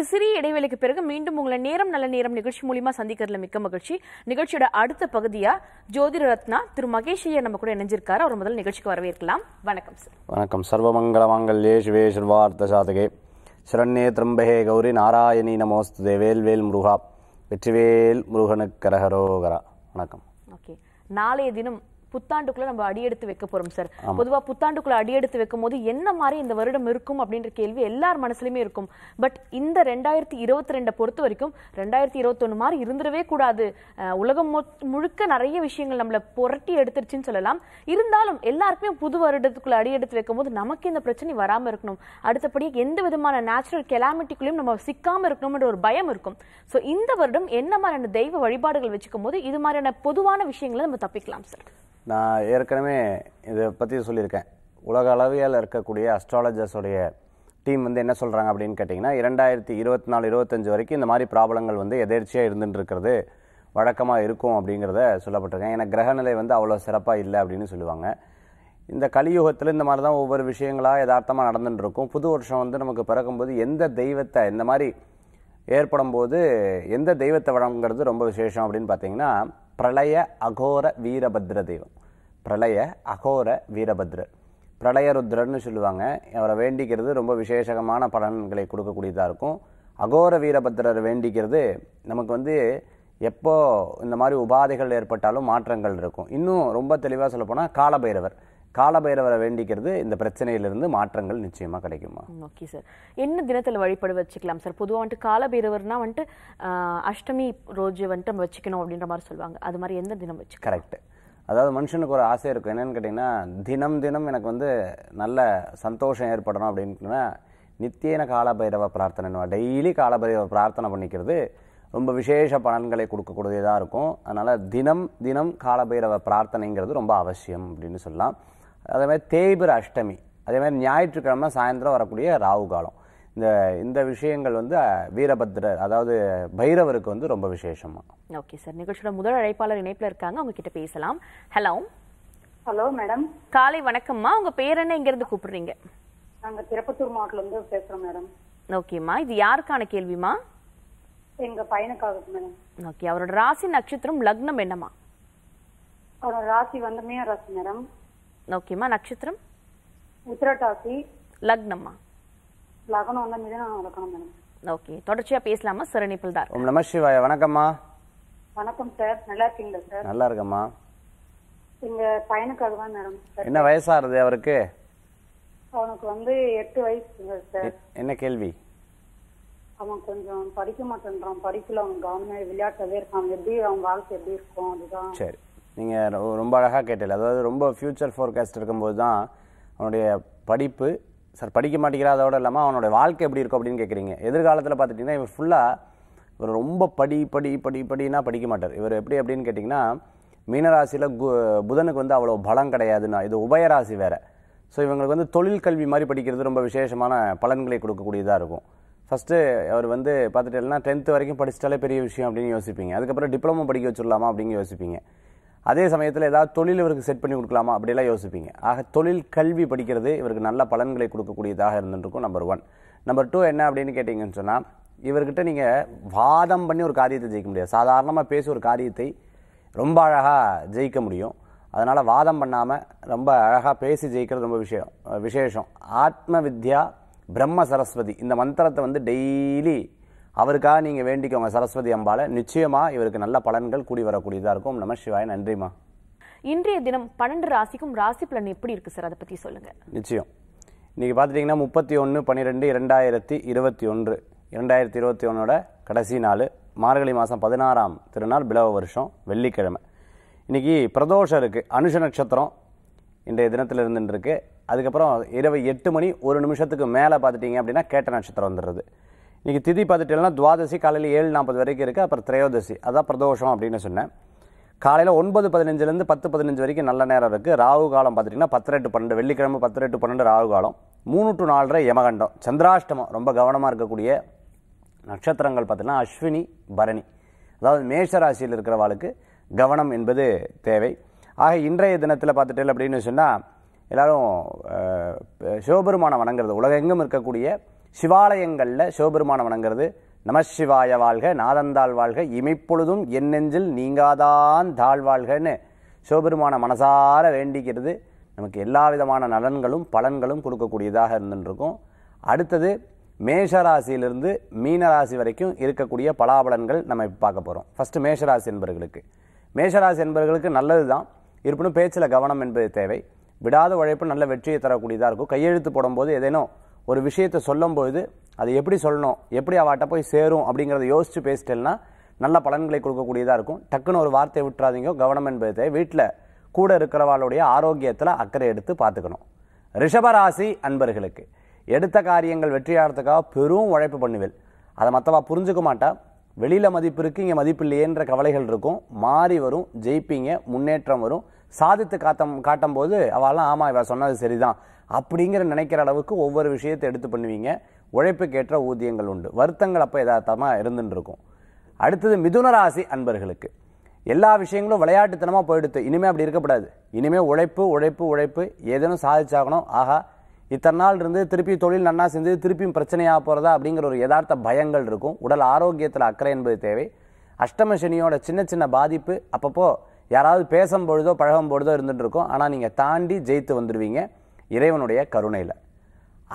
ஒரு சிறிய இடைவெளிக்கு பிறகு மீண்டும் உங்களை நேரம் நல்ல நேரம் நிகழ்ச்சி மூலியமா சந்திக்கிறதுல மிக்க மகிழ்ச்சி நிகழ்ச்சியோட அடுத்த பகுதியா ஜோதிர ரத்னா திரு மகேஷ் ஐயா நம்ம கூட இணைஞ்சிருக்காரு அவர் முதல் நிகழ்ச்சிக்கு வரவேற்கலாம் வணக்கம் சார் வணக்கம் சர்வமங்கள மாங்கல்யே சிவே சிவார்த்த சாதகே சரண்யே திரம்பகே கௌரி நாராயணி நமோஸ்து தேவேல் வேல் முருகா வெற்றிவேல் முருகனு கரகரோகரா வணக்கம் ஓகே நாளைய தினம் புத்தாண்டுக்குள்ள நம்ம அடியெடுத்து வைக்க போறோம் சார் பொதுவா புத்தாண்டுக்குள்ள அடியெடுத்து வைக்கும் போது என்ன மாதிரி இந்த வருடம் இருக்கும் அப்படின்ற கேள்வி எல்லார் மனசுலயுமே இருக்கும் பட் இந்த ரெண்டாயிரத்தி இருபத்தி ரெண்டை பொறுத்த வரைக்கும் ரெண்டாயிரத்தி இருபத்தொன்னு மாதிரி இருந்துடவே கூடாது உலகம் முழுக்க நிறைய விஷயங்கள் நம்மள புரட்டி எடுத்துருச்சுன்னு சொல்லலாம் இருந்தாலும் எல்லாருக்குமே புது வருடத்துக்குள்ள அடியெடுத்து வைக்கும் போது நமக்கு இந்த பிரச்சனை வராம இருக்கணும் அடுத்தபடி எந்த விதமான நேச்சுரல் கெலாமிட்டிக்குள்ளயும் நம்ம சிக்காம இருக்கணும்ன்ற ஒரு பயம் இருக்கும் சோ இந்த வருடம் என்ன மாதிரியான தெய்வ வழிபாடுகள் வச்சுக்கும் போது இது மாதிரியான பொதுவான விஷயங்களை நம்ம தப்பிக்கலாம் சார் நான் ஏற்கனவே இதை பற்றி சொல்லியிருக்கேன் உலக அளவியால் இருக்கக்கூடிய அஸ்ட்ராலஜர்ஸோடைய டீம் வந்து என்ன சொல்கிறாங்க அப்படின்னு கேட்டிங்கன்னா இரண்டாயிரத்தி இருபத்தி நாலு இருபத்தஞ்சு வரைக்கும் இந்த மாதிரி ப்ராப்ளங்கள் வந்து எதேர்ச்சியாக இருந்துட்டுருக்கிறது வழக்கமாக இருக்கும் அப்படிங்கிறத சொல்லப்பட்டிருக்கேன் ஏன்னா கிரகநிலை வந்து அவ்வளோ சிறப்பாக இல்லை அப்படின்னு சொல்லுவாங்க இந்த கலியுகத்தில் இந்த மாதிரி தான் ஒவ்வொரு விஷயங்களாக யதார்த்தமாக நடந்துட்டுருக்கும் புது வருஷம் வந்து நமக்கு பிறக்கும்போது எந்த தெய்வத்தை இந்த மாதிரி ஏற்படும் போது எந்த தெய்வத்தை வழங்குறது ரொம்ப விசேஷம் அப்படின்னு பார்த்தீங்கன்னா பிரளய அகோர வீரபத்ர தெய்வம் பிரளய அகோர வீரபத்ர பிரளயருத்ரன்னு சொல்லுவாங்க அவரை வேண்டிக்கிறது ரொம்ப விசேஷகமான பலன்களை கொடுக்கக்கூடியதாக இருக்கும் அகோர வீரபத்ரர் வேண்டிக்கிறது நமக்கு வந்து எப்போ இந்த மாதிரி உபாதைகள் ஏற்பட்டாலும் மாற்றங்கள் இருக்கும் இன்னும் ரொம்ப தெளிவாக சொல்லப்போனால் காலபைரவர் காலபைரவரை வேண்டிக்கிறது இந்த பிரச்சனையிலிருந்து மாற்றங்கள் நிச்சயமாக கிடைக்குமா ஓகே சார் என்ன தினத்தில் வழிபாடு வச்சுக்கலாம் சார் பொதுவாக வந்துட்டு காலபைரவர்னா வந்துட்டு அஷ்டமி ரோஜு வந்துட்டு நம்ம வச்சுக்கணும் அப்படின்ற மாதிரி சொல்லுவாங்க அது மாதிரி எந்த தினம் வச்சு கரெக்ட் அதாவது மனுஷனுக்கு ஒரு ஆசை இருக்கும் என்னென்னு கேட்டிங்கன்னா தினம் தினம் எனக்கு வந்து நல்ல சந்தோஷம் ஏற்படணும் அப்படின்னா நித்தியன காலபைரவ பிரார்த்தனை டெய்லி காலபைரவ பிரார்த்தனை பண்ணிக்கிறது ரொம்ப விசேஷ பலன்களை கொடுக்கக்கூடியதாக இருக்கும் அதனால் தினம் தினம் காலபைரவ பிரார்த்தனைங்கிறது ரொம்ப அவசியம் அப்படின்னு சொல்லலாம் அதே மாதிரி தேய்பிர அஷ்டமி அதே மாதிரி ஞாயிற்றுக்கிழமை சாயந்தரம் வரக்கூடிய ராகு காலம் இந்த இந்த விஷயங்கள் வந்து வீரபத்ரர் அதாவது பைரவருக்கு வந்து ரொம்ப விசேஷமா ஓகே சார் நிகழ்ச்சியோட முதல் அழைப்பாளர் இணைப்பில் இருக்காங்க அவங்க கிட்ட பேசலாம் ஹலோ ஹலோ மேடம் காலை வணக்கம்மா உங்க பேர் என்ன இங்க இருந்து கூப்பிடுறீங்க நாங்க திருப்பத்தூர் மாவட்டத்துல இருந்து பேசுறோம் மேடம் ஓகேம்மா இது யாருக்கான கேள்விமா எங்க பையனுக்காக மேடம் ஓகே அவரோட ராசி நட்சத்திரம் லக்னம் என்னம்மா அவரோட ராசி வந்து மீன ராசி மேடம் ஓகேம்மா நட்சத்திரம் உத்திரட்டாசி லக்னம்மா லக்னம் வந்து மிதனம் லக்னம் மேடம் ஓகே தொடர்ச்சியா பேசலாமா சிறனிப்பில் தான் ஓம் நம சிவாய வணக்கம்மா வணக்கம் சார் நல்லா இருக்கீங்களா சார் நல்லா இருக்கம்மா எங்க பையனுக்காக தான் மேடம் என்ன வயசா இருது அவருக்கு அவனுக்கு வந்து எட்டு வயசு சார் என்ன கேள்வி அவன் கொஞ்சம் படிக்க மாட்டேன்றான் படிக்கல அவன் கவனமே விளையாட்டவே இருக்கான் எப்படி அவன் வாழ்க்கை எப்படி இருக்கும் அதுதான் சரி நீங்கள் ரொம்ப அழகாக கேட்டல அதாவது ரொம்ப ஃப்யூச்சர் ஃபோர்காஸ்ட் இருக்கும்போது தான் அவனுடைய படிப்பு சார் படிக்க மாட்டேங்கிறா அதோட இல்லாமல் அவனுடைய வாழ்க்கை எப்படி இருக்கும் அப்படின்னு கேட்குறீங்க எதிர்காலத்தில் பார்த்துட்டிங்கன்னா இவர் ஃபுல்லாக இவர் ரொம்ப படி படி படி படினா படிக்க மாட்டார் இவர் எப்படி அப்படின்னு கேட்டிங்கன்னா மீனராசியில் கு புதனுக்கு வந்து அவ்வளோ பலம் கிடையாதுன்னா இது உபயராசி வேறு ஸோ இவங்களுக்கு வந்து தொழில் கல்வி மாதிரி படிக்கிறது ரொம்ப விசேஷமான பலன்களை கொடுக்கக்கூடியதாக இருக்கும் ஃபஸ்ட்டு அவர் வந்து பார்த்துட்டேன்னா டென்த்து வரைக்கும் படிச்சிட்டாலே பெரிய விஷயம் அப்படின்னு யோசிப்பீங்க அதுக்கப்புறம் டிப்ளமோ படிக்க வச்சிடலாமா அப்படின்னு யோசிப்பீங்க அதே சமயத்தில் ஏதாவது தொழில் இவருக்கு செட் பண்ணி கொடுக்கலாமா அப்படிலாம் யோசிப்பீங்க ஆக தொழில் கல்வி படிக்கிறது இவருக்கு நல்ல பலன்களை கொடுக்கக்கூடியதாக இருந்துருக்கும் நம்பர் ஒன் நம்பர் டூ என்ன அப்படின்னு கேட்டிங்கன்னு சொன்னால் இவர்கிட்ட நீங்கள் வாதம் பண்ணி ஒரு காரியத்தை ஜெயிக்க முடியாது சாதாரணமாக பேசி ஒரு காரியத்தை ரொம்ப அழகாக ஜெயிக்க முடியும் அதனால் வாதம் பண்ணாமல் ரொம்ப அழகாக பேசி ஜெயிக்கிறது ரொம்ப விஷயம் விசேஷம் ஆத்ம வித்யா பிரம்ம சரஸ்வதி இந்த மந்திரத்தை வந்து டெய்லி அவருக்காக நீங்கள் வேண்டிக்கோங்க சரஸ்வதி அம்பால நிச்சயமாக இவருக்கு நல்ல பலன்கள் கூடி வரக்கூடியதாக இருக்கும் நம்ம சிவாய் நன்றிம்மா இன்றைய தினம் பன்னெண்டு ராசிக்கும் ராசி பலன் எப்படி இருக்குது சார் அதை பற்றி சொல்லுங்கள் நிச்சயம் இன்றைக்கி பார்த்துட்டிங்கன்னா முப்பத்தி ஒன்று பன்னிரெண்டு இரண்டாயிரத்தி இருபத்தி ஒன்று இரண்டாயிரத்தி இருபத்தி ஒன்றோட கடைசி நாள் மார்கழி மாதம் பதினாறாம் திருநாள் பிளவ வருஷம் வெள்ளிக்கிழமை இன்றைக்கி பிரதோஷம் இருக்குது அனுஷ நட்சத்திரம் இன்றைய தினத்தில் இருந்துருக்கு அதுக்கப்புறம் இரவு எட்டு மணி ஒரு நிமிஷத்துக்கு மேலே பார்த்துட்டிங்க அப்படின்னா கேட்ட நட்சத்திரம் வந்துடுறது இன்றைக்கி திதி பார்த்துட்டேன்னா துவாதசி காலையில் ஏழு நாற்பது வரைக்கும் இருக்குது அப்புறம் திரையோதசி அதான் பிரதோஷம் அப்படின்னு சொன்னேன் காலையில் ஒன்பது பதினஞ்சுலேருந்து பத்து பதினஞ்சு வரைக்கும் நல்ல நேரம் இருக்குது ராகு காலம் பார்த்துட்டிங்கன்னா பத்து ரெட்டு பன்னெண்டு வெள்ளிக்கிழமை பத்து ரெட்டு பன்னெண்டு ராகு காலம் மூணு டு நாலரை யமகண்டம் சந்திராஷ்டமம் ரொம்ப கவனமாக இருக்கக்கூடிய நட்சத்திரங்கள் பார்த்திங்கன்னா அஸ்வினி பரணி அதாவது மேஷராசியில் இருக்கிறவாளுக்கு கவனம் என்பது தேவை ஆக இன்றைய தினத்தில் பார்த்துட்டேன் அப்படின்னு சொன்னால் எல்லோரும் சிவபெருமானை வணங்குறது உலகெங்கும் இருக்கக்கூடிய சிவாலயங்களில் சிவபெருமானை வணங்குறது நமசிவாய வாழ்க நாதந்தாள் வாழ்க இமைப்பொழுதும் என் நெஞ்சில் நீங்காதான் தாழ் வாழ்கன்னு சிவபெருமான மனசார வேண்டிக்கிறது நமக்கு எல்லா விதமான நலன்களும் பலன்களும் கொடுக்கக்கூடியதாக இருந்துருக்கும் அடுத்தது மேஷராசியிலிருந்து மீனராசி வரைக்கும் இருக்கக்கூடிய பலாபலன்கள் நம்ம இப்போ பார்க்க போகிறோம் ஃபஸ்ட்டு மேஷராசி என்பவர்களுக்கு மேஷராசி என்பவர்களுக்கு நல்லது தான் இருப்பினும் பேச்சில் கவனம் என்பது தேவை விடாத உழைப்பு நல்ல வெற்றியை தரக்கூடியதாக இருக்கும் கையெழுத்து போடும்போது ஏதேனும் ஒரு விஷயத்தை சொல்லும்பொழுது அது எப்படி சொல்லணும் எப்படி அவாட்ட போய் சேரும் அப்படிங்கிறத யோசித்து பேசிட்டேன்னா நல்ல பலன்களை கொடுக்கக்கூடியதாக இருக்கும் டக்குன்னு ஒரு வார்த்தையை விட்டுறாதீங்க கவனம் என்பதை வீட்டில் கூட இருக்கிறவாளுடைய ஆரோக்கியத்தில் அக்கறை எடுத்து பார்த்துக்கணும் ரிஷபராசி அன்பர்களுக்கு எடுத்த காரியங்கள் வெற்றியாகிறதுக்காக பெரும் உழைப்பு பண்ணுவேன் அதை மற்றவா புரிஞ்சுக்க மாட்டா வெளியில் மதிப்பு இருக்குது இங்கே மதிப்பு இல்லையேன்ற கவலைகள் இருக்கும் மாறி வரும் ஜெயிப்பீங்க முன்னேற்றம் வரும் சாதித்து காட்டம் காட்டும் போது அவெல்லாம் ஆமாம் இவ சொன்னது சரிதான் அப்படிங்கிற நினைக்கிற அளவுக்கு ஒவ்வொரு விஷயத்தை எடுத்து பண்ணுவீங்க உழைப்புக்கேற்ற ஊதியங்கள் உண்டு வருத்தங்கள் அப்போ எதார்த்தமாக இருந்துன்னு இருக்கும் அடுத்தது மிதுன ராசி அன்பர்களுக்கு எல்லா விஷயங்களும் விளையாட்டுத்தனமாக போயிடுத்து இனிமேல் அப்படி இருக்கக்கூடாது இனிமேல் உழைப்பு உழைப்பு உழைப்பு ஏதேனும் சாதிச்சாகணும் ஆகா இத்தனை நாள் இருந்து திருப்பி தொழில் நன்னா செஞ்சு திருப்பியும் பிரச்சனையாக போகிறதா அப்படிங்கிற ஒரு யதார்த்த பயங்கள் இருக்கும் உடல் ஆரோக்கியத்தில் அக்கறை என்பது தேவை அஷ்டம சனியோட சின்ன சின்ன பாதிப்பு அப்பப்போ யாராவது பேசும் பொழுதோ பழகும் பொழுதோ இருந்துட்டு இருக்கோம் ஆனால் நீங்கள் தாண்டி ஜெயித்து வந்துடுவீங்க இறைவனுடைய கருணையில்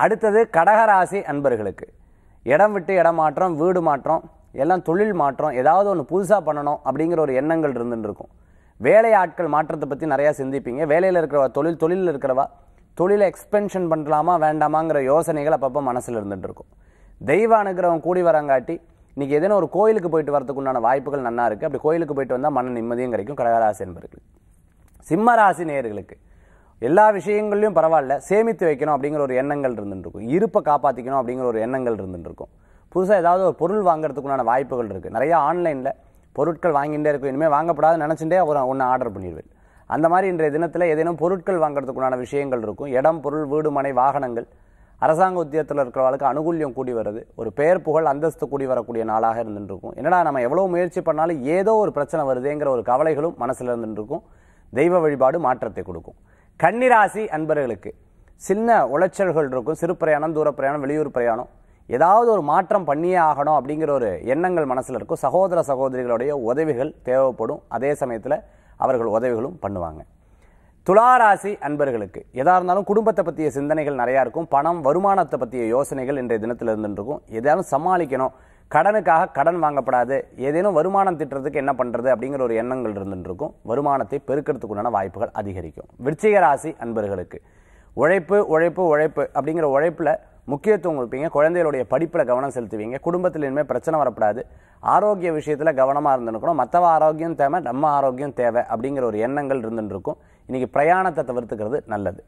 அடுத்தது கடகராசி அன்பர்களுக்கு இடம் விட்டு இடம் மாற்றம் வீடு மாற்றம் எல்லாம் தொழில் மாற்றம் ஏதாவது ஒன்று புதுசாக பண்ணணும் அப்படிங்கிற ஒரு எண்ணங்கள் இருந்துகிட்டு இருக்கும் வேலை ஆட்கள் மாற்றத்தை பற்றி நிறையா சிந்திப்பீங்க வேலையில் இருக்கிறவா தொழில் தொழிலில் இருக்கிறவா தொழிலை எக்ஸ்பென்ஷன் பண்ணலாமா வேண்டாமாங்கிற யோசனைகள் அப்பப்போ மனசில் இருந்துகிட்டு இருக்கும் தெய்வ அனுகிரகம் கூடி வரங்காட்டி இன்னைக்கு எதனா ஒரு கோயிலுக்கு போயிட்டு உண்டான வாய்ப்புகள் நல்லா இருக்குது அப்படி கோயிலுக்கு போயிட்டு வந்தால் மன நிம்மதியும் கிடைக்கும் கடகராசி என்பவர்களுக்கு சிம்மராசி நேர்களுக்கு எல்லா விஷயங்கள்லையும் பரவாயில்ல சேமித்து வைக்கணும் அப்படிங்கிற ஒரு எண்ணங்கள் இருந்துருக்கும் இருப்பை காப்பாற்றிக்கணும் அப்படிங்கிற ஒரு எண்ணங்கள் இருந்துருக்கும் புதுசாக ஏதாவது ஒரு பொருள் வாங்குறதுக்குண்டான வாய்ப்புகள் இருக்குது நிறையா ஆன்லைனில் பொருட்கள் வாங்கிட்டே இருக்கும் இனிமேல் வாங்கப்படாதுன்னு நினச்சிட்டே ஒரு ஒன்று ஆர்டர் பண்ணிடுவேன் அந்த மாதிரி இன்றைய தினத்தில் ஏதேனும் பொருட்கள் வாங்குறதுக்குண்டான விஷயங்கள் இருக்கும் இடம் பொருள் வீடு மனை வாகனங்கள் அரசாங்க உத்தியத்தில் இருக்கிறவளுக்கு அனுகூல்யம் கூடி வருது ஒரு பெயர் புகழ் அந்தஸ்து கூடி வரக்கூடிய நாளாக இருந்துருக்கும் என்னடா நம்ம எவ்வளோ முயற்சி பண்ணாலும் ஏதோ ஒரு பிரச்சனை வருதுங்கிற ஒரு கவலைகளும் மனசில் இருந்துருக்கும் தெய்வ வழிபாடு மாற்றத்தை கொடுக்கும் கன்னிராசி அன்பர்களுக்கு சின்ன உளைச்சல்கள் இருக்கும் சிறு பிரயாணம் தூர பிரயாணம் வெளியூர் பிரயாணம் ஏதாவது ஒரு மாற்றம் பண்ணியே ஆகணும் அப்படிங்கிற ஒரு எண்ணங்கள் மனசில் இருக்கும் சகோதர சகோதரிகளுடைய உதவிகள் தேவைப்படும் அதே சமயத்தில் அவர்கள் உதவிகளும் பண்ணுவாங்க துளாராசி அன்பர்களுக்கு எதாக இருந்தாலும் குடும்பத்தை பற்றிய சிந்தனைகள் நிறையா இருக்கும் பணம் வருமானத்தை பற்றிய யோசனைகள் இன்றைய தினத்தில் இருந்துருக்கும் எதாலும் சமாளிக்கணும் கடனுக்காக கடன் வாங்கப்படாது ஏதேனும் வருமானம் திட்டுறதுக்கு என்ன பண்ணுறது அப்படிங்கிற ஒரு எண்ணங்கள் இருந்துருக்கும் வருமானத்தை பெருக்கிறதுக்குண்டான வாய்ப்புகள் அதிகரிக்கும் விருச்சிக ராசி அன்பர்களுக்கு உழைப்பு உழைப்பு உழைப்பு அப்படிங்கிற உழைப்பில் முக்கியத்துவம் கொடுப்பீங்க குழந்தைகளுடைய படிப்பில் கவனம் செலுத்துவீங்க குடும்பத்தில் இனிமேல் பிரச்சனை வரப்படாது ஆரோக்கிய விஷயத்தில் கவனமாக இருந்துருக்கணும் மற்றவ ஆரோக்கியம் தேவை நம்ம ஆரோக்கியம் தேவை அப்படிங்கிற ஒரு எண்ணங்கள் இருந்துருக்கும் இன்றைக்கி பிரயாணத்தை தவிர்த்துக்கிறது நல்லது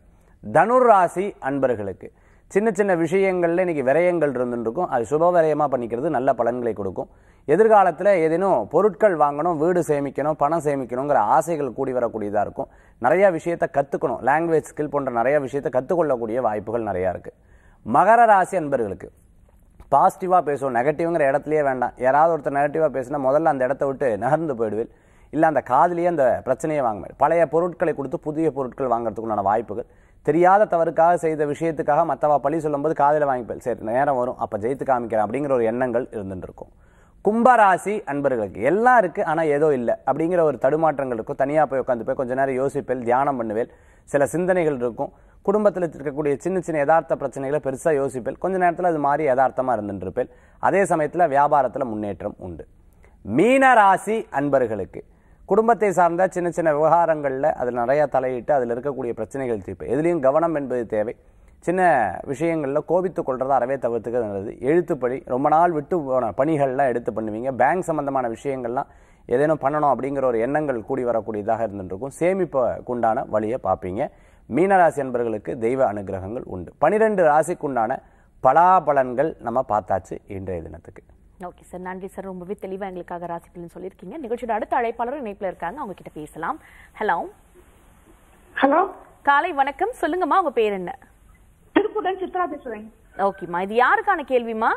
தனுர் ராசி அன்பர்களுக்கு சின்ன சின்ன விஷயங்களில் இன்றைக்கி விரயங்கள் இருந்துருக்கும் அது சுப விரயமாக பண்ணிக்கிறது நல்ல பலன்களை கொடுக்கும் எதிர்காலத்தில் ஏதேனும் பொருட்கள் வாங்கணும் வீடு சேமிக்கணும் பணம் சேமிக்கணுங்கிற ஆசைகள் கூடி வரக்கூடியதாக இருக்கும் நிறையா விஷயத்தை கற்றுக்கணும் லாங்குவேஜ் ஸ்கில் போன்ற நிறையா விஷயத்தை கற்றுக்கொள்ளக்கூடிய வாய்ப்புகள் நிறையா இருக்குது மகர ராசி அன்பர்களுக்கு பாசிட்டிவாக பேசுவோம் நெகட்டிவ்ங்கிற இடத்துலையே வேண்டாம் யாராவது ஒருத்தர் நெகட்டிவாக பேசினா முதல்ல அந்த இடத்த விட்டு நகர்ந்து போயிடுவேன் இல்லை அந்த காதலியே அந்த பிரச்சனையை வாங்க பழைய பொருட்களை கொடுத்து புதிய பொருட்கள் வாங்குறதுக்குண்டான வாய்ப்புகள் தெரியாத தவறுக்காக செய்த விஷயத்துக்காக மற்றவா பழி சொல்லும்போது காதில் வாங்கிப்பேன் சரி நேரம் வரும் அப்போ ஜெயித்து காமிக்கிறேன் அப்படிங்கிற ஒரு எண்ணங்கள் இருந்துட்டு இருக்கும் கும்பராசி அன்பர்களுக்கு எல்லாம் இருக்குது ஆனால் ஏதோ இல்லை அப்படிங்கிற ஒரு தடுமாற்றங்கள் இருக்கும் தனியாக போய் உட்காந்து போய் கொஞ்ச நேரம் யோசிப்பேன் தியானம் பண்ணுவேன் சில சிந்தனைகள் இருக்கும் குடும்பத்தில் இருக்கக்கூடிய சின்ன சின்ன யதார்த்த பிரச்சனைகளை பெருசாக யோசிப்பேன் கொஞ்ச நேரத்தில் அது மாதிரி யதார்த்தமாக இருந்துருப்பேன் அதே சமயத்தில் வியாபாரத்தில் முன்னேற்றம் உண்டு மீன ராசி அன்பர்களுக்கு குடும்பத்தை சார்ந்த சின்ன சின்ன விவகாரங்களில் அதில் நிறையா தலையிட்டு அதில் இருக்கக்கூடிய பிரச்சனைகள் தீர்ப்பு எதுலேயும் கவனம் என்பது தேவை சின்ன விஷயங்களில் கோபித்து கொள்வது அறவே தவிர்த்துக்கிறது நல்லது எழுத்துப்படி ரொம்ப நாள் விட்டு போன பணிகள்லாம் எடுத்து பண்ணுவீங்க பேங்க் சம்மந்தமான விஷயங்கள்லாம் ஏதேனும் பண்ணணும் அப்படிங்கிற ஒரு எண்ணங்கள் கூடி வரக்கூடியதாக இருந்துருக்கும் உண்டான வழியை பார்ப்பீங்க மீனராசி என்பர்களுக்கு தெய்வ அனுகிரகங்கள் உண்டு பனிரெண்டு ராசிக்குண்டான பலாபலன்கள் நம்ம பார்த்தாச்சு இன்றைய தினத்துக்கு ஓகே சார் நன்றி சார் ரொம்பவே தெளிவாக எங்களுக்காக ராசி பலன் சொல்லியிருக்கீங்க நிகழ்ச்சியோட அடுத்த அழைப்பாளரும் இணைப்பில் இருக்காங்க அவங்க கிட்ட பேசலாம் ஹலோ ஹலோ காலை வணக்கம் சொல்லுங்கம்மா உங்க பேர் என்ன திருப்பூர்ல சித்ரா பேசுறேன் ஓகேம்மா இது யாருக்கான கேள்விமா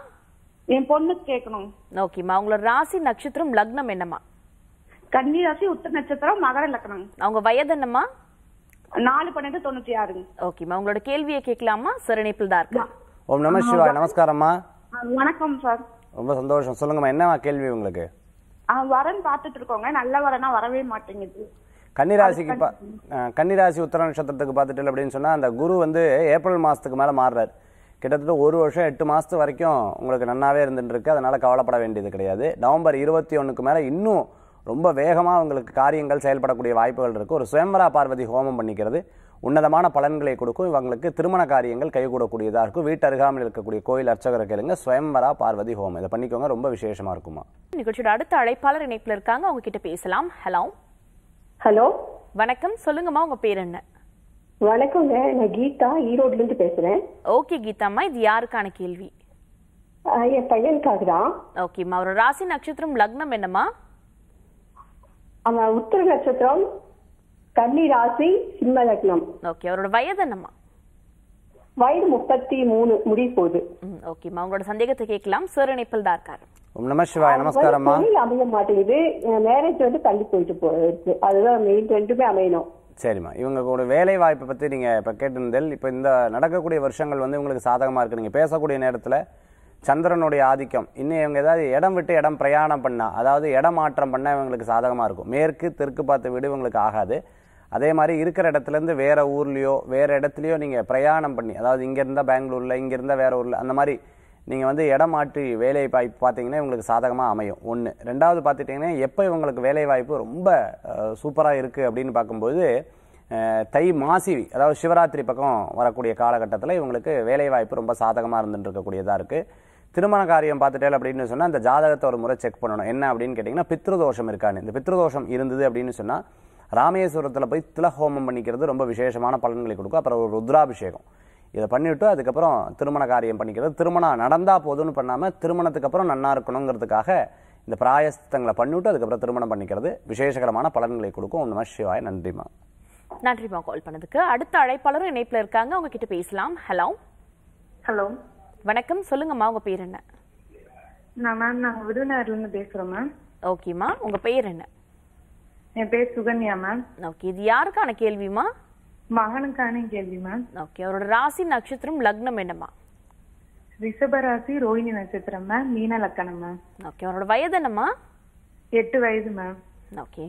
என் பொண்ணுக்கு கேட்கணும் ஓகேம்மா உங்களோட ராசி நட்சத்திரம் லக்னம் என்னம்மா கன்னி ராசி உத்தர நட்சத்திரம் மகர லக்னம் அவங்க வயது என்னம்மா நாலு பன்னெண்டு தொண்ணூத்தி ஆறு ஓகேம்மா உங்களோட கேள்வியை கேட்கலாமா சார் இணைப்பில் தான் இருக்கு ஓம் நம நமஸ்காரம்மா வணக்கம் சார் ரொம்ப சந்தோஷம் சொல்லுங்கம்மா என்ன கேள்வி உங்களுக்கு வரன் பார்த்துட்டு இருக்கோங்க நல்ல வரனா வரவே மாட்டேங்குது கன்னிராசிக்கு பா கன்னிராசி உத்தர நட்சத்திரத்துக்கு பார்த்துட்டு அப்படின்னு சொன்னால் அந்த குரு வந்து ஏப்ரல் மாதத்துக்கு மேலே மாறுறார் கிட்டத்தட்ட ஒரு வருஷம் எட்டு மாதத்து வரைக்கும் உங்களுக்கு நன்னாவே இருந்துட்டுருக்கு அதனால் கவலைப்பட வேண்டியது கிடையாது நவம்பர் இருபத்தி ஒன்றுக்கு மேலே இன்னும் ரொம்ப வேகமாக உங்களுக்கு காரியங்கள் செயல்படக்கூடிய வாய்ப்புகள் இருக்குது ஒரு சுயம்பரா பார்வதி ஹோமம் பண்ணிக்கிறது உன்னதமான பலன்களை கொடுக்கும் இவங்களுக்கு திருமண காரியங்கள் கைகூடக்கூடியதாக இருக்கும் வீட்டு அருகாமல் இருக்கக்கூடிய கோயில் அர்ச்சகரை கேளுங்க ஸ்வயம்வரா பார்வதி ஹோம் இதை பண்ணிக்கோங்க ரொம்ப விசேஷமா இருக்குமா நிகழ்ச்சியோட அடுத்த அழைப்பாளர் இணைப்பில் இருக்காங்க அவங்க கிட்ட பேசலாம் ஹலோ ஹலோ வணக்கம் சொல்லுங்கம்மா உங்க பேர் என்ன வணக்கங்க நான் கீதா ஈரோட்ல இருந்து பேசுறேன் ஓகே கீதாம்மா இது யாருக்கான கேள்வி என் பையனுக்காக தான் ஓகேம்மா ஒரு ராசி நட்சத்திரம் லக்னம் என்னம்மா அவன் உத்திர நட்சத்திரம் கன்னி ராசி சிம்ம லக்னம் ஓகே அவரோட வயது என்னம்மா வயது முப்பத்தி மூணு முடிய போகுது ஓகேம்மா உங்களோட சந்தேகத்தை கேட்கலாம் சார் இணைப்பில் தான் இருக்காரு ஓம் நம சிவாய நமஸ்காரம்மா அமைய மாட்டேங்குது மேரேஜ் வந்து தள்ளி போயிட்டு போயிருக்கு அதுதான் மெயின் ரெண்டுமே அமையணும் சரிம்மா இவங்க கூட வேலை வாய்ப்பை பற்றி நீங்கள் இப்போ கேட்டிருந்தல் இப்போ இந்த நடக்கக்கூடிய வருஷங்கள் வந்து உங்களுக்கு சாதகமாக இருக்கு நீங்கள் பேசக்கூடிய நேரத்தில் சந்திரனுடைய ஆதிக்கம் இன்னும் இவங்க ஏதாவது இடம் விட்டு இடம் பிரயாணம் பண்ணால் அதாவது இடம் மாற்றம் பண்ணால் இவங்களுக்கு சாதகமாக இருக்கும் மேற்கு தெற்கு பார்த்து வீடு இவங்களுக்கு ஆகாது அதே மாதிரி இருக்கிற இடத்துலேருந்து வேறு ஊர்லேயோ வேறு இடத்துலையோ நீங்கள் பிரயாணம் பண்ணி அதாவது இங்கேருந்தால் பெங்களூரில் இங்கேருந்தால் வேறு ஊரில் அந்த மாதிரி நீங்கள் வந்து இடம் மாற்றி வேலை வாய்ப்பு பார்த்தீங்கன்னா இவங்களுக்கு சாதகமாக அமையும் ஒன்று ரெண்டாவது பார்த்துட்டிங்கன்னா எப்போ இவங்களுக்கு வேலை வாய்ப்பு ரொம்ப சூப்பராக இருக்குது அப்படின்னு பார்க்கும்போது தை மாசி அதாவது சிவராத்திரி பக்கம் வரக்கூடிய காலகட்டத்தில் இவங்களுக்கு வேலைவாய்ப்பு ரொம்ப சாதகமாக இருந்துட்டுருக்கக்கூடியதாக இருக்குது திருமண காரியம் பார்த்துட்டேன் அப்படின்னு சொன்னால் அந்த ஜாதகத்தை ஒரு முறை செக் பண்ணணும் என்ன அப்படின்னு கேட்டிங்கன்னா பித்ருதோஷம் இருக்கான்னு இந்த பித்ருதோஷம் இருந்தது அப்படின்னு சொன்னால் ராமேஸ்வரத்தில் போய் திலஹோமம் பண்ணிக்கிறது ரொம்ப விசேஷமான பலன்களை கொடுக்கும் அப்புறம் ஒரு ருத்ராபிஷேகம் இதை பண்ணிவிட்டு அதுக்கப்புறம் திருமண காரியம் பண்ணிக்கிறது திருமணம் நடந்தால் போதும்னு பண்ணாமல் திருமணத்துக்கு அப்புறம் நன்னாக இருக்கணுங்கிறதுக்காக இந்த பிராயஸ்தங்களை பண்ணிவிட்டு அதுக்கப்புறம் திருமணம் பண்ணிக்கிறது விசேஷகரமான பலன்களை கொடுக்கும் ஒன்று சிவாய் நன்றிமா நன்றிமா கால் பண்ணதுக்கு அடுத்த அழைப்பாளரும் இணைப்பில் இருக்காங்க அவங்க கிட்ட பேசலாம் ஹலோ ஹலோ வணக்கம் சொல்லுங்கம்மா உங்க பேர் என்ன நான் மேம் நாங்கள் விருதுநகர்லேருந்து பேசுகிறோம் மேம் ஓகேம்மா உங்கள் பேர் என்ன என் பேர் சுகன்யா மேம் ஓகே இது யாருக்கான கேள்விமா மகனுக்கான கேள்வி மேம் ஓகே அவரோட ராசி நட்சத்திரம் லக்னம் என்னமா ராசி ரோஹிணி நட்சத்திரம் மேம் மீன லக்கணம் மேம் ஓகே அவரோட வயது என்னமா எட்டு வயது மேம் ஓகே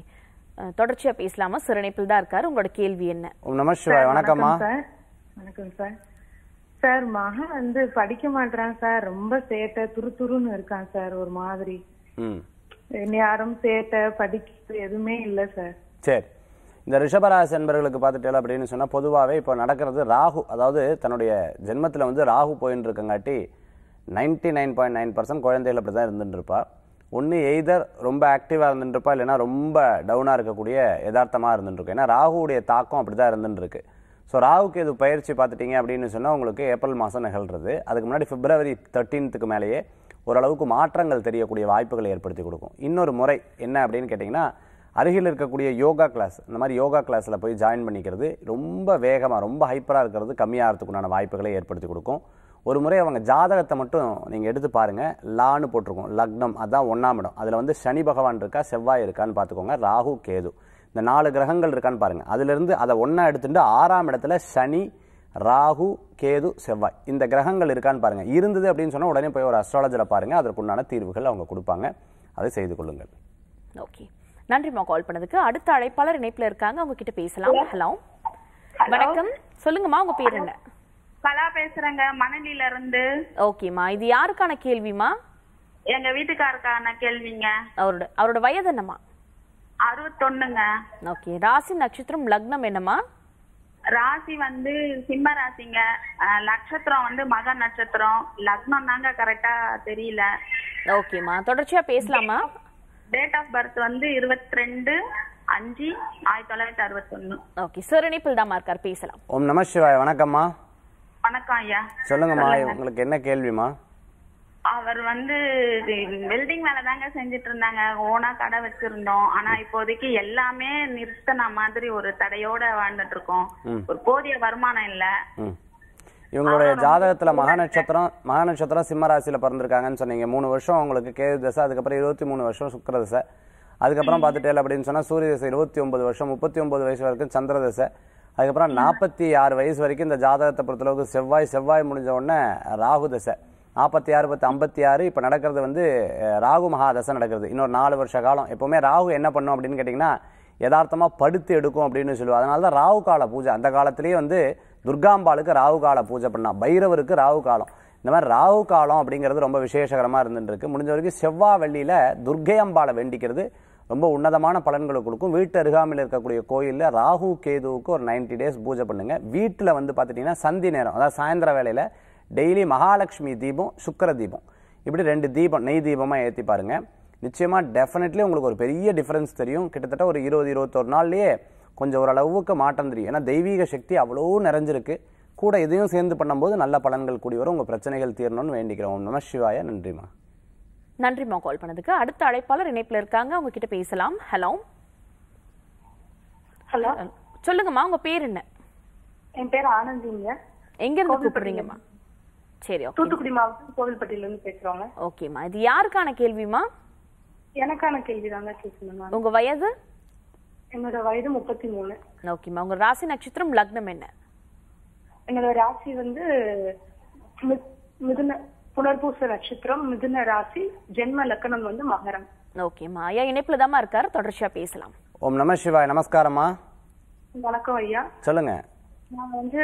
தொடர்ச்சியா பேசலாமா சிறணைப்பில் தான் இருக்காரு உங்களோட கேள்வி என்ன ஓம் நம சார் வணக்கம் சார் சார் மகன் வந்து படிக்க மாட்டான் சார் ரொம்ப சேட்டை துரு துருன்னு இருக்கான் சார் ஒரு மாதிரி யாரும் சேட்டை படிக்கிறது எதுவுமே இல்லை சார் சரி இந்த ரிஷபராசி என்பர்களுக்கு பார்த்துட்டேன் அப்படின்னு சொன்னால் பொதுவாகவே இப்போ நடக்கிறது ராகு அதாவது தன்னுடைய ஜென்மத்தில் வந்து ராகு போயின்னு இருக்கங்காட்டி ninety nine point nine percent குழந்தைகள் அப்படி தான் இருந்துட்டுருப்பா ஒன்று எய்தர் ரொம்ப ஆக்டிவாக இருந்துருப்பா இல்லைனா ரொம்ப டவுனாக இருக்கக்கூடிய யதார்த்தமாக இருந்துட்டுருக்கும் ஏன்னா ராகுவுடைய தாக்கம் அப்படி தான் இருந்துட்டுருக்கு ஸோ ராகுக்கு எது பயிற்சி பார்த்துட்டிங்க அப்படின்னு சொன்னால் உங்களுக்கு ஏப்ரல் மாதம் நிகழ்கிறது அதுக்கு முன்னாடி ஃபிப்ரவரி தேர்ட்டீன்த்துக்கு மேலேயே ஓரளவுக்கு மாற்றங்கள் தெரியக்கூடிய வாய்ப்புகளை ஏற்படுத்தி கொடுக்கும் இன்னொரு முறை என்ன அப்படின்னு கேட்டிங்கன்னா அருகில் இருக்கக்கூடிய யோகா கிளாஸ் இந்த மாதிரி யோகா கிளாஸில் போய் ஜாயின் பண்ணிக்கிறது ரொம்ப வேகமாக ரொம்ப ஹைப்பராக இருக்கிறது கம்மியாகிறதுக்குண்டான வாய்ப்புகளை ஏற்படுத்தி கொடுக்கும் ஒரு முறை அவங்க ஜாதகத்தை மட்டும் நீங்கள் எடுத்து பாருங்கள் லான்னு போட்டிருக்கோம் லக்னம் அதுதான் ஒன்றாம் இடம் அதில் வந்து சனி பகவான் இருக்கா செவ்வாய் இருக்கான்னு பார்த்துக்கோங்க ராகு கேது இந்த நாலு கிரகங்கள் இருக்கான்னு பாருங்கள் அதுலேருந்து அதை ஒன்றா எடுத்துகிட்டு ஆறாம் இடத்துல சனி ராகு கேது செவ்வாய் இந்த கிரகங்கள் இருக்கான்னு பாருங்க இருந்தது அப்படின்னு சொன்னா உடனே போய் ஒரு அஸ்ட்ராலஜில பாருங்க அதற்குண்டான தீர்வுகள் அவங்க கொடுப்பாங்க அதை செய்து கொள்ளுங்கள் ஓகே நன்றிம்மா கால் பண்ணதுக்கு அடுத்த அழைப்பாளர் இணைப்புல இருக்காங்க அவங்க கிட்ட பேசலாம் ஹலோ வணக்கம் சொல்லுங்கம்மா உங்க பேர் என்ன கலா பேசுறேங்க மணலில இருந்து ஓகேம்மா இது யாருக்கான கேள்விமா எங்க வீட்டுக்காருக்கான கேள்விங்க அவரோட அவரோட வயது என்னம்மா அறுபத்தொன்னுங்க ஓகே ராசி நட்சத்திரம் லக்னம் என்னம்மா ராசி வந்து சிம்ம ராசிங்க நட்சத்திரம் வந்து மக நட்சத்திரம் லக்னம் தாங்க கரெக்டா தெரியல ஓகேமா தொடர்ச்சியா பேசலாமா டேட் ஆஃப் பர்த் வந்து இருபத்தி ரெண்டு அஞ்சு ஆயிரத்தி தொள்ளாயிரத்தி ஒன்னு ஓகே சார் இணைப்பில் தான் இருக்கார் பேசலாம் ஓம் நம சிவாய் வணக்கம்மா வணக்கம் ஐயா சொல்லுங்கம்மா உங்களுக்கு என்ன கேள்விமா அவர் வந்து வெல்டிங் வேலை தாங்க செஞ்சுட்டு இருந்தாங்க ஓனா கடை வச்சிருந்தோம் ஆனா இப்போதைக்கு எல்லாமே நிறுத்தின மாதிரி ஒரு தடையோட வாழ்ந்துட்டு இருக்கோம் ஒரு போதிய வருமானம் இல்ல இவங்களுடைய ஜாதகத்துல மகா நட்சத்திரம் மகா நட்சத்திரம் சிம்ம ராசியில பிறந்திருக்காங்கன்னு சொன்னீங்க மூணு வருஷம் உங்களுக்கு கேது தசை அதுக்கப்புறம் இருபத்தி மூணு வருஷம் சுக்கர தசை அதுக்கப்புறம் பார்த்துட்டேன் அப்படின்னு சொன்னா சூரிய தசை இருபத்தி ஒன்பது வருஷம் முப்பத்தி ஒன்பது வயசு வரைக்கும் சந்திர தசை அதுக்கப்புறம் நாற்பத்தி ஆறு வயசு வரைக்கும் இந்த ஜாதகத்தை பொறுத்தளவுக்கு செவ்வாய் செவ்வாய் முடிஞ்ச உடனே ராகு தசை நாற்பத்தி ஆறு பத்து ஐம்பத்தி ஆறு இப்போ நடக்கிறது வந்து ராகு மகாதசை நடக்கிறது இன்னொரு நாலு வருஷ காலம் எப்போவுமே ராகு என்ன பண்ணும் அப்படின்னு கேட்டிங்கன்னா யதார்த்தமாக படுத்து எடுக்கும் அப்படின்னு சொல்லுவோம் அதனால தான் ராகு கால பூஜை அந்த காலத்துலேயே வந்து துர்காம்பாளுக்கு ராகு கால பூஜை பண்ணால் பைரவருக்கு ராகு காலம் இந்த மாதிரி ராகு காலம் அப்படிங்கிறது ரொம்ப விசேஷகரமாக இருந்துருக்கு முடிஞ்ச வரைக்கும் செவ்வாய் வெள்ளியில் துர்கையம்பாலை வேண்டிக்கிறது ரொம்ப உன்னதமான பலன்களை கொடுக்கும் வீட்டு அருகாமையில் இருக்கக்கூடிய கோயிலில் ராகு கேதுவுக்கு ஒரு நைன்டி டேஸ் பூஜை பண்ணுங்கள் வீட்டில் வந்து பார்த்துட்டிங்கன்னா சந்தி நேரம் அதாவது சாயந்தர வேலையில் டெய்லி மகாலட்சுமி தீபம் சுக்கர தீபம் இப்படி ரெண்டு தீபம் நெய் தீபமாக ஏற்றி பாருங்கள் நிச்சயமாக டெஃபினெட்லி உங்களுக்கு ஒரு பெரிய டிஃப்ரென்ஸ் தெரியும் கிட்டத்தட்ட ஒரு இருபது இருபத்தொரு நாள்லேயே கொஞ்சம் ஓரளவுக்கு மாற்றம் தெரியும் ஏன்னா தெய்வீக சக்தி அவ்வளோ நிறைஞ்சிருக்கு கூட இதையும் சேர்ந்து பண்ணும்போது நல்ல பலன்கள் கூடி வரும் உங்கள் பிரச்சனைகள் தீரணும்னு வேண்டிக்கிறோம் நம சிவாய நன்றிமா நன்றிமா கால் பண்ணதுக்கு அடுத்த அழைப்பாளர் இணைப்பில் இருக்காங்க அவங்க கிட்ட பேசலாம் ஹலோ ஹலோ சொல்லுங்கம்மா உங்க பேர் என்ன என் பேர் ஆனந்திங்க எங்க இருந்து கூப்பிடுறீங்கம்மா சரி தூத்துக்குடி மாவட்டம் கோவில்பட்டியில இருந்து பேசுறோங்க ஓகேம்மா இது யாருக்கான கேள்விமா எனக்கான கேள்விதாங்க கேட்கணும் உங்க வயது என்னோட வயது முப்பத்தி மூணு ஓகேம்மா உங்க ராசி நட்சத்திரம் லக்னம் என்ன என்னோட ராசி வந்து மிதுன புனர்பூச நட்சத்திரம் மிதுன ராசி ஜென்ம லக்கணம் வந்து மகரம் ஓகேம்மா ஐயா இணைப்புல தாமா இருக்காரு தொடர்ச்சியா பேசலாம் ஓம் நம சிவாய் நமஸ்காரம்மா வணக்கம் ஐயா சொல்லுங்க நான் வந்து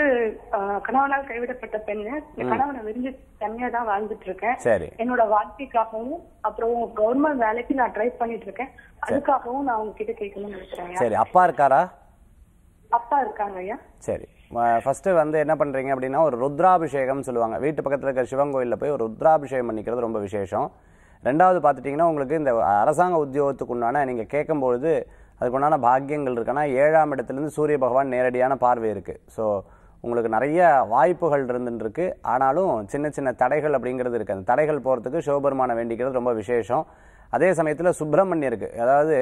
கணவனால் கைவிடப்பட்ட பெண்ணு கணவனை விரிஞ்சு தனியா தான் வாழ்ந்துட்டு இருக்கேன் சரி என்னோட வாழ்க்கைக்காகவும் அப்புறம் கவர்மெண்ட் வேலைக்கு நான் ட்ரை பண்ணிட்டு இருக்கேன் அதுக்காகவும் நான் உங்ககிட்ட கேட்கணும்னு நினைக்கிறேன் சரி அப்பா இருக்காரா அப்பா இருக்காங்க ஐயா சரி ஃபர்ஸ்ட் வந்து என்ன பண்ணுறீங்க அப்படின்னா ஒரு ருத்ராபிஷேகம்னு சொல்லுவாங்க வீட்டு பக்கத்தில் இருக்கிற சிவன் கோயிலில் போய் ஒரு ருத்ராபிஷேகம் பண்ணிக்கிறது ரொம்ப விசேஷம் ரெண்டாவது பார்த்துட்டிங்கன்னா உங்களுக்கு இந்த அரசாங்க உத்தியோகத்துக்கு உண்டான நீங்கள் கேட்கும்பொழுது அதுக்கு உண்டான பாக்கியங்கள் இருக்குன்னா ஏழாம் இடத்துலேருந்து சூரிய பகவான் நேரடியான பார்வை இருக்குது ஸோ உங்களுக்கு நிறைய வாய்ப்புகள் இருந்துருக்கு ஆனாலும் சின்ன சின்ன தடைகள் அப்படிங்கிறது இருக்குது அந்த தடைகள் போகிறதுக்கு சிவபெருமானை வேண்டிக்கிறது ரொம்ப விசேஷம் அதே சமயத்தில் சுப்பிரமணியம் இருக்குது அதாவது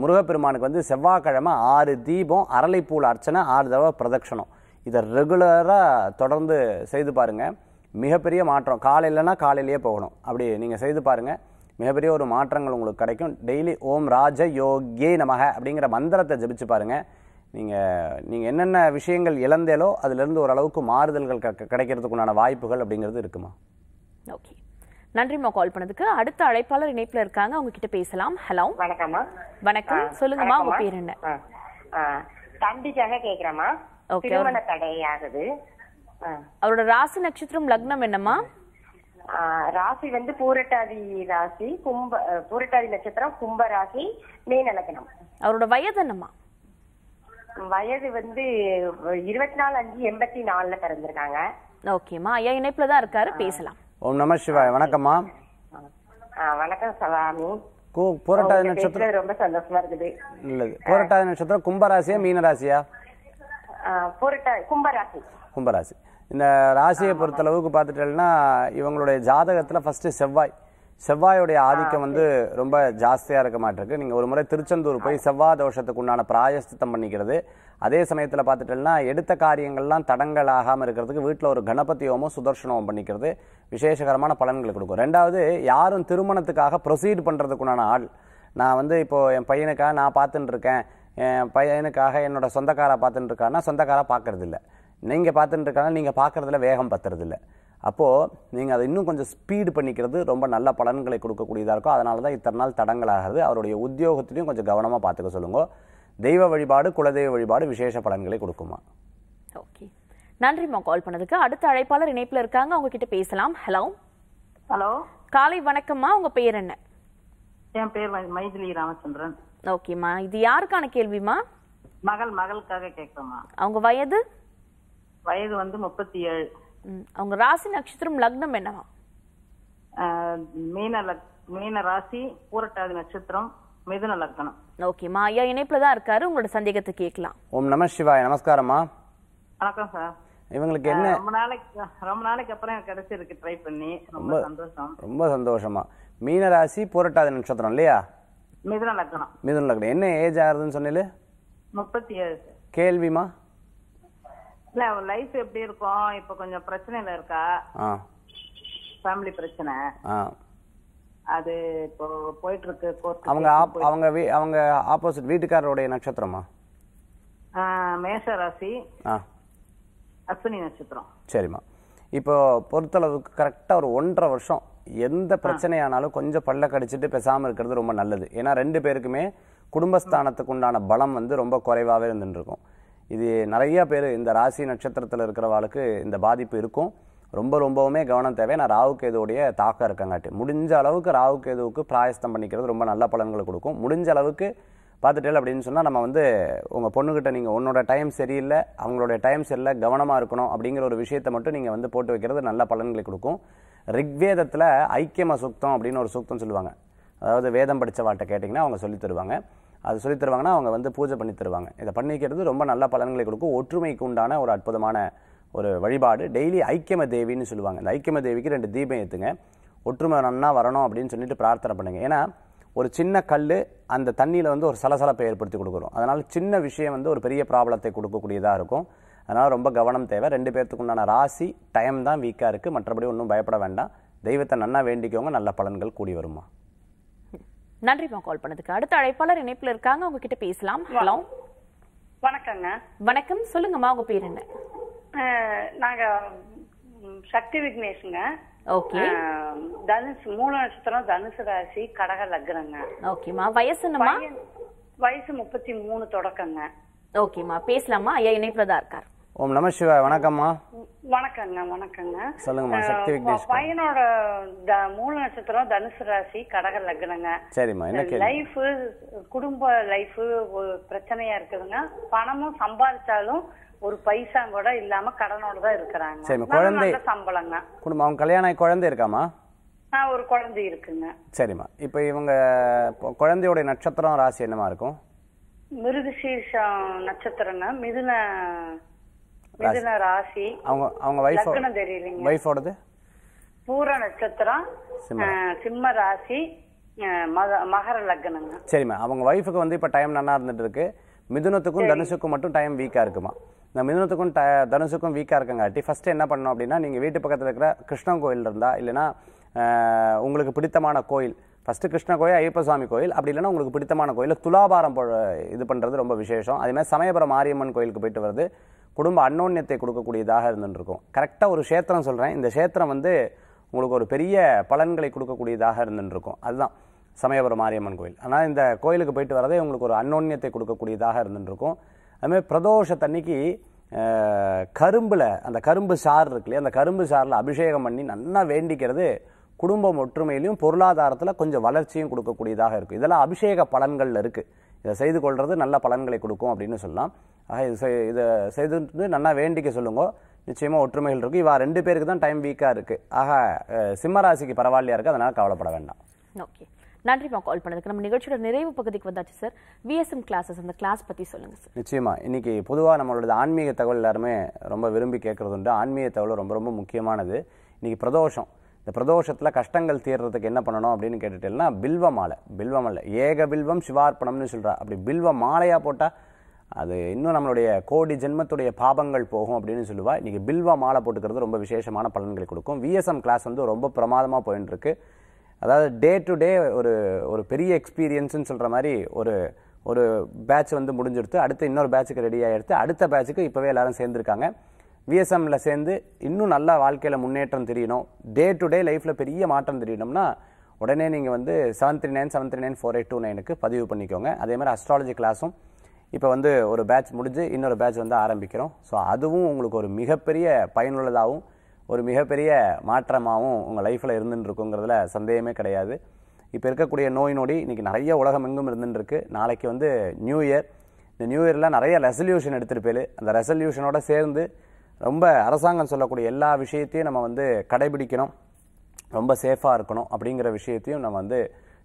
முருகப்பெருமானுக்கு வந்து செவ்வாய்க்கிழமை ஆறு தீபம் அரளைப்பூல் அர்ச்சனை ஆறு தடவை பிரதட்சணம் இதை ரெகுலராக தொடர்ந்து செய்து பாருங்கள் மிகப்பெரிய மாற்றம் காலையில்னா காலையிலேயே போகணும் அப்படி நீங்கள் செய்து பாருங்கள் மிகப்பெரிய ஒரு மாற்றங்கள் உங்களுக்கு கிடைக்கும் டெய்லி ஓம் ராஜ யோகே நமக அப்படிங்கிற மந்திரத்தை ஜபிச்சு பாருங்கள் நீங்கள் நீங்கள் என்னென்ன விஷயங்கள் இழந்தேலோ அதிலிருந்து ஓரளவுக்கு மாறுதல்கள் கிடைக்கிறதுக்குண்டான வாய்ப்புகள் அப்படிங்கிறது இருக்குமா ஓகே நன்றிம்மா கால் பண்ணதுக்கு அடுத்த அழைப்பாளர் இணைப்பில் இருக்காங்க அவங்க கிட்ட பேசலாம் ஹலோ வணக்கம்மா வணக்கம் சொல்லுங்கம்மா உங்க பேர் என்ன தம்பிக்காக ஓகே திருமண அவரோட ராசி நட்சத்திரம் லக்னம் என்னம்மா ராசி வந்து பூரட்டாதி ராசி கும்ப பூரட்டாதி நட்சத்திரம் கும்ப ராசி மே நலக்கணம் அவரோட வயது என்னமா வயது வந்து இருபத்தி நாலு அஞ்சு எண்பத்தி நாலுல பிறந்திருக்காங்க ஓகேமா ஐயா இணைப்புல தான் இருக்காரு பேசலாம் ஓம் நம சிவாய் வணக்கம்மா வணக்கம் சவாமி பூரட்டாதி நட்சத்திரம் ரொம்ப சந்தோஷமா இருக்குது நல்லது பூரட்டாதி நட்சத்திரம் கும்பராசியா மீன ராசியா பூரட்டாதி கும்பராசி கும்பராசி இந்த ராசியை பொறுத்தளவுக்கு பார்த்துட்டேன்னா இவங்களுடைய ஜாதகத்தில் ஃபஸ்ட்டு செவ்வாய் செவ்வாயுடைய ஆதிக்கம் வந்து ரொம்ப ஜாஸ்தியாக இருக்க மாட்டிருக்கு நீங்கள் ஒரு முறை திருச்செந்தூர் போய் செவ்வாய் தோஷத்துக்கு உண்டான பிராயஸ்தித்தம் பண்ணிக்கிறது அதே சமயத்தில் பார்த்துட்டோம்னா எடுத்த காரியங்கள்லாம் தடங்கள் ஆகாமல் இருக்கிறதுக்கு வீட்டில் ஒரு கணபதி ஹோமம் சுதர்ஷனமும் பண்ணிக்கிறது விசேஷகரமான பலன்களை கொடுக்கும் ரெண்டாவது யாரும் திருமணத்துக்காக ப்ரொசீட் பண்ணுறதுக்குண்டான ஆள் நான் வந்து இப்போது என் பையனுக்காக நான் இருக்கேன் என் பையனுக்காக என்னோடய சொந்தக்காரை இருக்கான்னா சொந்தக்காராக பார்க்கறதில்ல நீங்கள் பார்த்துட்டு இருக்காங்க நீங்கள் பார்க்குறதுல வேகம் பத்துறதில்ல அப்போது நீங்கள் அதை இன்னும் கொஞ்சம் ஸ்பீடு பண்ணிக்கிறது ரொம்ப நல்ல பலன்களை கொடுக்கக்கூடியதாக இருக்கும் அதனால தான் இத்தனை நாள் தடங்களாகிறது அவருடைய உத்தியோகத்திலையும் கொஞ்சம் கவனமாக பார்த்துக்க சொல்லுங்கள் தெய்வ வழிபாடு குலதெய்வ வழிபாடு விசேஷ பலன்களை கொடுக்குமா ஓகே நன்றிம்மா கால் பண்ணதுக்கு அடுத்த அழைப்பாளர் இணைப்பில் இருக்காங்க உங்ககிட்ட பேசலாம் ஹலோ ஹலோ காலை வணக்கம்மா உங்க பேர் என்ன என் பேர் மைதிலி ராமச்சந்திரன் ஓகேம்மா இது யாருக்கான கேள்விமா மகள் மகளுக்காக கேட்குறோம்மா அவங்க வயது வயது வந்து முப்பத்தி ஏழு அவங்க ராசி நட்சத்திரம் லக்னம் என்னவா மீன லக் மீன ராசி பூரட்டாதி நட்சத்திரம் மிதுன லக்னம் ஓகேம்மா ஐயா இணைப்புல தான் இருக்காரு உங்களோட சந்தேகத்தை கேட்கலாம் ஓம் நம சிவாய் நமஸ்காரம்மா வணக்கம் சார் இவங்களுக்கு என்ன ரொம்ப நாளைக்கு ரொம்ப நாளைக்கு அப்புறம் எனக்கு கிடைச்சிருக்கு ட்ரை பண்ணி ரொம்ப சந்தோஷம் ரொம்ப சந்தோஷமா மீன ராசி பூரட்டாதி நட்சத்திரம் இல்லையா மிதுன லக்னம் மிதுன லக்னம் என்ன ஏஜ் ஆகுதுன்னு சொன்னீங்க முப்பத்தி ஏழு கேள்விமா இல்ல அவன் லைஃப் எப்படி இருக்கும் இப்ப கொஞ்சம் பிரச்சனையில இருக்கா ஆ ஃபேமிலி பிரச்சனை ஆ அது இப்போ போயிட்டு இருக்கு அவங்க அவங்க வீ- அவங்க ஆப்போசிட் வீட்டுக்காரருடைய நட்சத்திரமா மேஷ ராசி ஆ அஸ்வினி நட்சத்திரம் சரிம்மா இப்போ பொறுத்தளவுக்கு கரெக்டாக ஒரு ஒன்றரை வருஷம் எந்த பிரச்சனையானாலும் கொஞ்சம் பல்ல கடிச்சிட்டு பேசாமல் இருக்கிறது ரொம்ப நல்லது ஏன்னா ரெண்டு பேருக்குமே குடும்பஸ்தானத்துக்கு உண்டான பலம் வந்து ரொம்ப குறைவாகவே இருந்துருக்கும் இது நிறைய பேர் இந்த ராசி நட்சத்திரத்தில் இருக்கிறவாளுக்கு இந்த பாதிப்பு இருக்கும் ரொம்ப ரொம்பவுமே கவனம் தேவை நான் ராவுக்கேதுவுடைய தாக்கம் இருக்கங்காட்டி முடிஞ்ச அளவுக்கு ராவுக்கேதுவுக்கு பிராயஸ்தம் பண்ணிக்கிறது ரொம்ப நல்ல பலன்களை கொடுக்கும் முடிஞ்ச அளவுக்கு பார்த்துட்டேன் அப்படின்னு சொன்னால் நம்ம வந்து உங்கள் பொண்ணுக்கிட்ட நீங்கள் உன்னோட டைம் சரியில்லை அவங்களோட டைம் சரியில்லை கவனமாக இருக்கணும் அப்படிங்கிற ஒரு விஷயத்தை மட்டும் நீங்கள் வந்து போட்டு வைக்கிறது நல்ல பலன்களை கொடுக்கும் ரிக்வேதத்தில் ஐக்கியம சுத்தம் அப்படின்னு ஒரு சுத்தம் சொல்லுவாங்க அதாவது வேதம் படித்த வாட்டை கேட்டிங்கன்னா அவங்க சொல்லி தருவாங்க அது சொல்லி தருவாங்கன்னா அவங்க வந்து பூஜை பண்ணி தருவாங்க இதை பண்ணிக்கிறது ரொம்ப நல்ல பலன்களை கொடுக்கும் ஒற்றுமைக்கு உண்டான ஒரு அற்புதமான ஒரு வழிபாடு டெய்லி ஐக்கியம தேவின்னு சொல்லுவாங்க இந்த ஐக்கியம தேவிக்கு ரெண்டு தீபம் ஏற்றுங்க ஒற்றுமை நன்னா வரணும் அப்படின்னு சொல்லிட்டு பிரார்த்தனை பண்ணுங்க ஏன்னா ஒரு சின்ன கல் அந்த தண்ணியில் வந்து ஒரு சலசலப்பை ஏற்படுத்தி கொடுக்குறோம் அதனால் சின்ன விஷயம் வந்து ஒரு பெரிய ப்ராப்ளத்தை கொடுக்கக்கூடியதாக இருக்கும் அதனால் ரொம்ப கவனம் தேவை ரெண்டு பேர்த்துக்கு உண்டான ராசி டைம் தான் வீக்காக இருக்குது மற்றபடி ஒன்றும் பயப்பட வேண்டாம் தெய்வத்தை நன்னா வேண்டிக்கவங்க நல்ல பலன்கள் கூடி வருமா நன்றிமா கால் பண்ணதுக்கு அடுத்த அழைப்பாளர் இணைப்புல இருக்காங்க உங்ககிட்ட பேசலாம் ஹலோ வணக்கங்க வணக்கம் சொல்லுங்கம்மா உங்க பேர் என்ன நாங்க சக்தி விக்னேஷுங்க ஓகே தனுஷ் மூணு நட்சத்திரம் தனுசு ராசி கடக லக்னங்க ஓகேம்மா வயசு என்னம்மா வயசு முப்பத்தி மூணு தொடக்கங்க ஓகேம்மா பேசலாமா ஐயா இணைப்புல தான் இருக்கார் ஓம் நம சிவாய் வணக்கம்மா வணக்கங்க வணக்கங்க சொல்லுங்கம்மா சக்தி விக்னேஷ் பையனோட மூல நட்சத்திரம் தனுசு ராசி கடக லக்னங்க சரிம்மா என்ன லைஃப் குடும்ப லைஃப் பிரச்சனையா இருக்குதுங்க பணமும் சம்பாதிச்சாலும் ஒரு பைசா கூட இல்லாம கடனோட தான் இருக்கிறாங்க சரி குழந்தை சம்பளங்க குடும்பம் அவங்க கல்யாணம் குழந்தை இருக்காமா ஒரு குழந்தை இருக்குங்க சரிம்மா இப்போ இவங்க குழந்தையோட நட்சத்திரம் ராசி என்னமா இருக்கும் மிருகசீர்ஷம் நட்சத்திரங்க மிதுன மிதுன ராசி அவங்க அவங்க வைஃப் லக்னம் தெரியலீங்க வைஃபோடது பூர நட்சத்திரம் சிம்ம ராசி மகர லக்னங்க சரிம்மா அவங்க ஒய்ஃபுக்கு வந்து இப்போ டைம் நல்லா இருந்துட்டு இருக்கு மிதுனத்துக்கும் தனுஷுக்கும் மட்டும் டைம் வீக்காக இருக்குமா இந்த மிதுனத்துக்கும் ட தனுஷுக்கும் வீக்காக இருக்கங்காட்டி ஃபஸ்ட்டு என்ன பண்ணணும் அப்படின்னா நீங்கள் வீட்டு பக்கத்தில் இருக்கிற கிருஷ்ணன் கோயில் இருந்தால் இல்லைனா உங்களுக்கு பிடித்தமான கோயில் ஃபஸ்ட்டு கிருஷ்ண கோயில் ஐயப்ப சுவாமி கோயில் அப்படி இல்லைன்னா உங்களுக்கு பிடித்தமான கோயில் துலாபாரம் இது பண்ணுறது ரொம்ப விசேஷம் அதேமாதிரி சமயபுரம் மாரியம்மன் கோயிலுக்கு போயிட்டு வருது குடும்ப அன்னோன்யத்தை கொடுக்கக்கூடியதாக இருந்துருக்கும் கரெக்டாக ஒரு க்ஷேத்திரம் சொல்கிறேன் இந்த க்ஷேத்திரம் வந்து உங்களுக்கு ஒரு பெரிய பலன்களை கொடுக்கக்கூடியதாக இருந்துருக்கும் அதுதான் சமயபுரம் மாரியம்மன் கோயில் ஆனால் இந்த கோயிலுக்கு போயிட்டு வரதே உங்களுக்கு ஒரு அன்னோன்யத்தை கொடுக்கக்கூடியதாக இருந்துருக்கும் அதுமாதிரி பிரதோஷ தண்ணிக்கு கரும்பில் அந்த கரும்பு சாறு இருக்கு இல்லையா அந்த கரும்பு சாரில் அபிஷேகம் பண்ணி நல்லா வேண்டிக்கிறது குடும்பம் ஒற்றுமையிலையும் பொருளாதாரத்தில் கொஞ்சம் வளர்ச்சியும் கொடுக்கக்கூடியதாக இருக்கும் இதெல்லாம் அபிஷேக பலன்களில் இருக்குது இதை செய்து கொள்வது நல்ல பலன்களை கொடுக்கும் அப்படின்னு சொல்லலாம் ஆக இது இதை செய்து நல்லா வேண்டிக்க சொல்லுங்க நிச்சயமாக ஒற்றுமைகள் இருக்குது இவா ரெண்டு பேருக்கு தான் டைம் வீக்காக இருக்குது ஆக சிம்மராசிக்கு பரவாயில்லையா இருக்குது அதனால் கவலைப்பட வேண்டாம் ஓகே நன்றிமா கால் பண்ணதுக்கு நம்ம நிகழ்ச்சியோட நிறைவு பகுதிக்கு வந்தாச்சு சார் விஎஸ்எம் கிளாஸஸ் அந்த கிளாஸ் பற்றி சொல்லுங்கள் சார் நிச்சயமாக இன்றைக்கி பொதுவாக நம்மளோட ஆன்மீக தகவல் எல்லாருமே ரொம்ப விரும்பி கேட்குறது உண்டு ஆன்மீக தகவல் ரொம்ப ரொம்ப முக்கியமானது இன்றைக்கி பிரதோஷம் இந்த பிரதோஷத்தில் கஷ்டங்கள் தீர்றதுக்கு என்ன பண்ணணும் அப்படின்னு கேட்டுட்டேன்னா பில்வ மாலை பில்வ மாலை ஏக பில்வம் சிவார்ப்பணம்னு சொல்கிறா அப்படி பில்வ மாலையாக போட்டால் அது இன்னும் நம்மளுடைய கோடி ஜென்மத்துடைய பாபங்கள் போகும் அப்படின்னு சொல்லுவாள் இன்றைக்கி பில்வ மாலை போட்டுக்கிறது ரொம்ப விசேஷமான பலன்களை கொடுக்கும் விஎஸ்எம் கிளாஸ் வந்து ரொம்ப பிரமாதமாக இருக்கு அதாவது டே டு டே ஒரு ஒரு பெரிய எக்ஸ்பீரியன்ஸுன்னு சொல்கிற மாதிரி ஒரு ஒரு பேட்ச் வந்து முடிஞ்சிடுத்து அடுத்து இன்னொரு பேட்சுக்கு ரெடி ஆகிடுத்து அடுத்த பேட்சுக்கு இப்போவே எல்லாரும் சேர்ந்துருக்காங்க விஎஸ்எம்மில் சேர்ந்து இன்னும் நல்லா வாழ்க்கையில் முன்னேற்றம் தெரியணும் டே டு டே லைஃப்பில் பெரிய மாற்றம் தெரியணும்னா உடனே நீங்கள் வந்து seven three nine seven three nine four eight two நைனுக்கு பதிவு பண்ணிக்கோங்க அதே மாதிரி அஸ்ட்ராலஜி கிளாஸும் இப்போ வந்து ஒரு பேட்ச் முடிஞ்சு இன்னொரு பேட்ச் வந்து ஆரம்பிக்கிறோம் ஸோ அதுவும் உங்களுக்கு ஒரு மிகப்பெரிய பயனுள்ளதாகவும் ஒரு மிகப்பெரிய மாற்றமாகவும் உங்கள் லைஃப்பில் இருந்துருக்குங்கிறதுல சந்தேகமே கிடையாது இப்போ இருக்கக்கூடிய நோய் நொடி இன்றைக்கி நிறைய உலகம் எங்கும் இருந்துருக்கு நாளைக்கு வந்து நியூ இயர் இந்த நியூ இயரில் நிறைய ரெசல்யூஷன் எடுத்துகிட்டு போயிரு அந்த ரெசல்யூஷனோட சேர்ந்து ரொம்ப அரசாங்கம் சொல்லக்கூடிய எல்லா விஷயத்தையும் நம்ம வந்து கடைபிடிக்கணும் ரொம்ப சேஃபாக இருக்கணும் அப்படிங்கிற விஷயத்தையும் நம்ம வந்து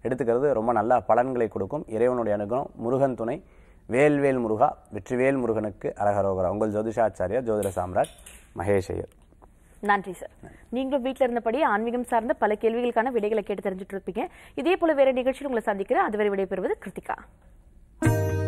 எடுத்துக்கிறது ரொம்ப நல்ல பலன்களை கொடுக்கும் இறைவனுடைய அனுகிரகம் முருகன் துணை வேல்வேல் முருகா வெற்றிவேல் முருகனுக்கு அரகரோகரா உங்கள் ஜோதிஷாச்சாரியார் ஜோதிட சாம்ராஜ் மகேஷ் ஐயர் நன்றி சார் நீங்களும் வீட்டில் இருந்தபடி ஆன்மீகம் சார்ந்த பல கேள்விகளுக்கான விடைகளை கேட்டு தெரிஞ்சுட்டு இருப்பீங்க இதே போல வேற நிகழ்ச்சியில் உங்களை சந்திக்கிறேன் அதுவரை விடைபெறுவது கிருத்திகா